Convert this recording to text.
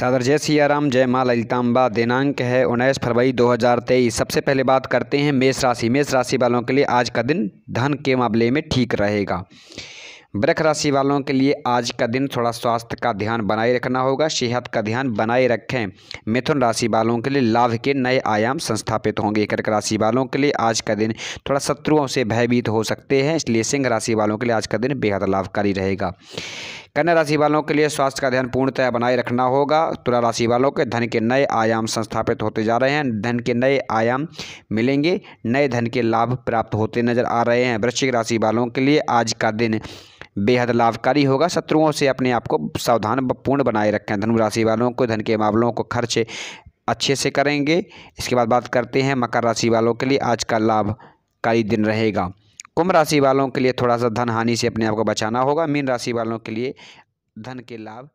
सादर जय सियाराम जय माँ ललितांबा दिनांक है उन्नीस फरवरी 2023 सबसे पहले बात करते हैं मेष राशि मेष राशि वालों के लिए आज का दिन धन के मामले में ठीक रहेगा वृक्ष राशि वालों के लिए आज का दिन थोड़ा स्वास्थ्य का ध्यान बनाए रखना होगा सेहत का ध्यान बनाए रखें मिथुन राशि वालों के लिए लाभ के नए आयाम संस्थापित होंगे कर्क राशि वालों के लिए आज का दिन थोड़ा शत्रुओं से भयभीत हो सकते हैं इसलिए सिंह राशि वालों के लिए आज का दिन बेहद लाभकारी रहेगा कन्या राशि वालों के लिए स्वास्थ्य का ध्यान पूर्णतया बनाए रखना होगा तुला राशि वालों के धन के नए आयाम संस्थापित होते जा रहे हैं धन के नए आयाम मिलेंगे नए धन के लाभ प्राप्त होते नजर आ रहे हैं वृश्चिक राशि वालों के लिए आज का दिन बेहद लाभकारी होगा शत्रुओं से अपने आप को सावधान पूर्ण बनाए रखें धनुराशि वालों को धन के मामलों को खर्च अच्छे से करेंगे इसके बाद बात करते हैं मकर राशि वालों के लिए आज का लाभकारी दिन रहेगा कुंभ राशि वालों के लिए थोड़ा सा धन हानि से अपने आप को बचाना होगा मीन राशि वालों के लिए धन के लाभ